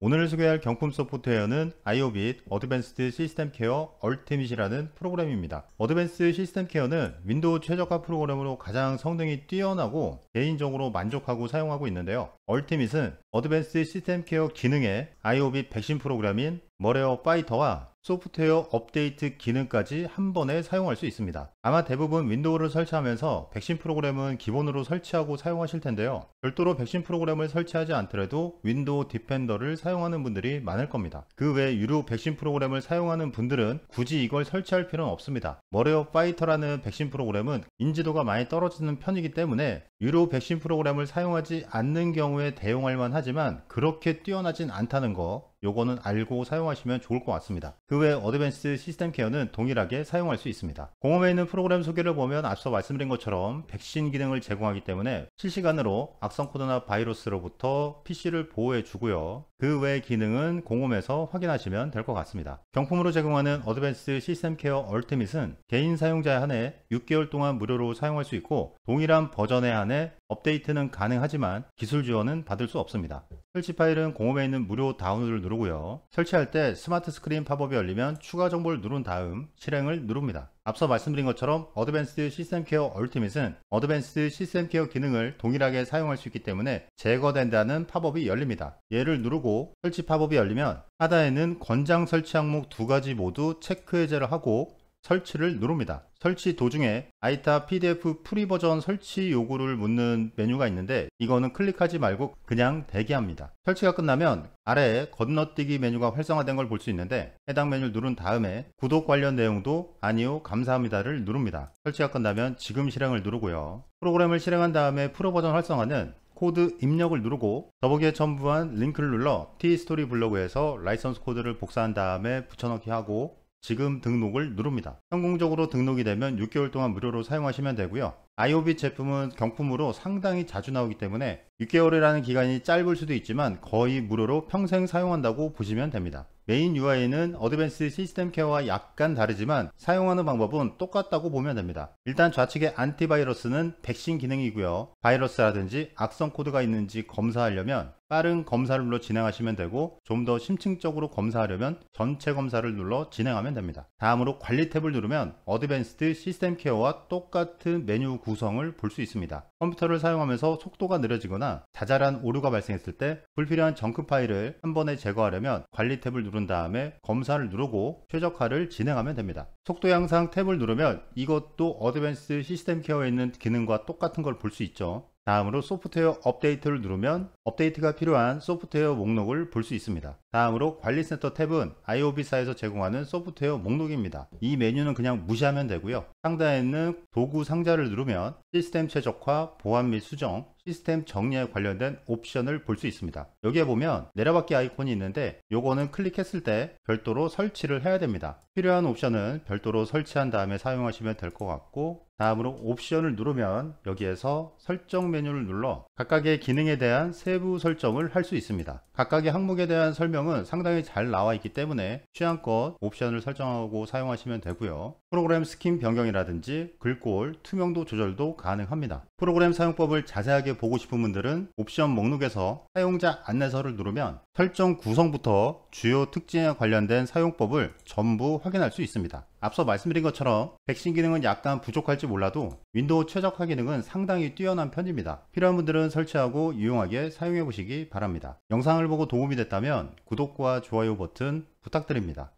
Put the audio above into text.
오늘 소개할 경품 소프트웨어는 아이오빗 어드밴스드 시스템 케어 얼티밋이라는 프로그램입니다. 어드밴스드 시스템 케어는 윈도우 최적화 프로그램으로 가장 성능이 뛰어나고 개인적으로 만족하고 사용하고 있는데요. 얼티밋은 어드밴스드 시스템 케어 기능에 아이오빗 백신 프로그램인 머레어 파이터와 소프트웨어 업데이트 기능까지 한 번에 사용할 수 있습니다. 아마 대부분 윈도우를 설치하면서 백신 프로그램은 기본으로 설치하고 사용하실 텐데요. 별도로 백신 프로그램을 설치하지 않더라도 윈도우 디펜더를 사용하는 분들이 많을 겁니다. 그 외 유료 백신 프로그램을 사용하는 분들은 굳이 이걸 설치할 필요는 없습니다. 머레어 파이터라는 백신 프로그램은 인지도가 많이 떨어지는 편이기 때문에 유료 백신 프로그램을 사용하지 않는 경우에 대용할 만하지만 그렇게 뛰어나진 않다는 것거 요거는 알고 사용하시면 좋을 것 같습니다. 그 외 어드밴스 시스템 케어는 동일하게 사용할 수 있습니다. 공홈에 있는 프로그램 소개를 보면 앞서 말씀드린 것처럼 백신 기능을 제공하기 때문에 실시간으로 악성 코드나 바이러스로부터 PC를 보호해 주고요. 그 외 기능은 공홈에서 확인하시면 될 것 같습니다. 경품으로 제공하는 어드밴스 시스템 케어 얼티밋은 개인 사용자에 한해 6개월 동안 무료로 사용할 수 있고 동일한 버전에 한해 업데이트는 가능하지만 기술 지원은 받을 수 없습니다. 설치 파일은 공홈에 있는 무료 다운로드를 누르고요. 설치할 때 스마트 스크린 팝업이 열리면 추가 정보를 누른 다음 실행을 누릅니다. 앞서 말씀드린 것처럼 어드밴스드 시스템 케어 얼티밋은 어드밴스드 시스템 케어 기능을 동일하게 사용할 수 있기 때문에 제거된다는 팝업이 열립니다. 얘를 누르고 설치 팝업이 열리면 하단에는 권장 설치 항목 두 가지 모두 체크 해제를 하고 설치를 누릅니다. 설치 도중에 아이타 PDF 프리 버전 설치 요구를 묻는 메뉴가 있는데 이거는 클릭하지 말고 그냥 대기합니다. 설치가 끝나면 아래에 건너뛰기 메뉴가 활성화된 걸 볼 수 있는데 해당 메뉴를 누른 다음에 구독 관련 내용도 아니요 감사합니다를 누릅니다. 설치가 끝나면 지금 실행을 누르고요. 프로그램을 실행한 다음에 프로 버전 활성화는 코드 입력을 누르고 더보기에 첨부한 링크를 눌러 T스토리 블로그에서 라이선스 코드를 복사한 다음에 붙여넣기 하고 지금 등록을 누릅니다. 성공적으로 등록이 되면 6개월 동안 무료로 사용하시면 되고요. IOB 제품은 경품으로 상당히 자주 나오기 때문에 6개월이라는 기간이 짧을 수도 있지만 거의 무료로 평생 사용한다고 보시면 됩니다. 메인 UI는 어드밴스 시스템 케어와 약간 다르지만 사용하는 방법은 똑같다고 보면 됩니다. 일단 좌측의 안티바이러스는 백신 기능이고요. 바이러스라든지 악성 코드가 있는지 검사하려면 빠른 검사를 눌러 진행하시면 되고 좀 더 심층적으로 검사하려면 전체 검사를 눌러 진행하면 됩니다. 다음으로 관리 탭을 누르면 어드밴스드 시스템 케어와 똑같은 메뉴 구 구성을 볼 수 있습니다. 컴퓨터를 사용하면서 속도가 느려지거나 자잘한 오류가 발생했을 때 불필요한 정크 파일을 한 번에 제거하려면 관리 탭을 누른 다음에 검사를 누르고 최적화를 진행하면 됩니다. 속도 향상 탭을 누르면 이것도 어드밴스 시스템 케어에 있는 기능과 똑같은 걸 볼 수 있죠. 다음으로 소프트웨어 업데이트를 누르면 업데이트가 필요한 소프트웨어 목록을 볼 수 있습니다. 다음으로 관리센터 탭은 IOB사에서 제공하는 소프트웨어 목록입니다. 이 메뉴는 그냥 무시하면 되고요. 상단에 있는 도구 상자를 누르면 시스템 최적화, 보안 및 수정, 시스템 정리에 관련된 옵션을 볼 수 있습니다. 여기에 보면 내려받기 아이콘이 있는데 요거는 클릭했을 때 별도로 설치를 해야 됩니다. 필요한 옵션은 별도로 설치한 다음에 사용하시면 될 것 같고 다음으로 옵션을 누르면 여기에서 설정 메뉴를 눌러 각각의 기능에 대한 세부 설정을 할 수 있습니다. 각각의 항목에 대한 설명은 상당히 잘 나와 있기 때문에 취향껏 옵션을 설정하고 사용하시면 되고요. 프로그램 스킨 변경이라든지 글꼴, 투명도 조절도 가능합니다. 프로그램 사용법을 자세하게 보고 싶은 분들은 옵션 목록에서 사용자 안내서를 누르면 설정 구성부터 주요 특징에 관련된 사용법을 전부 확인할 수 있습니다. 앞서 말씀드린 것처럼 백신 기능은 약간 부족할지 몰라도 윈도우 최적화 기능은 상당히 뛰어난 편입니다. 필요한 분들은 설치하고 유용하게 사용해 보시기 바랍니다. 영상을 보고 도움이 됐다면 구독과 좋아요 버튼 부탁드립니다.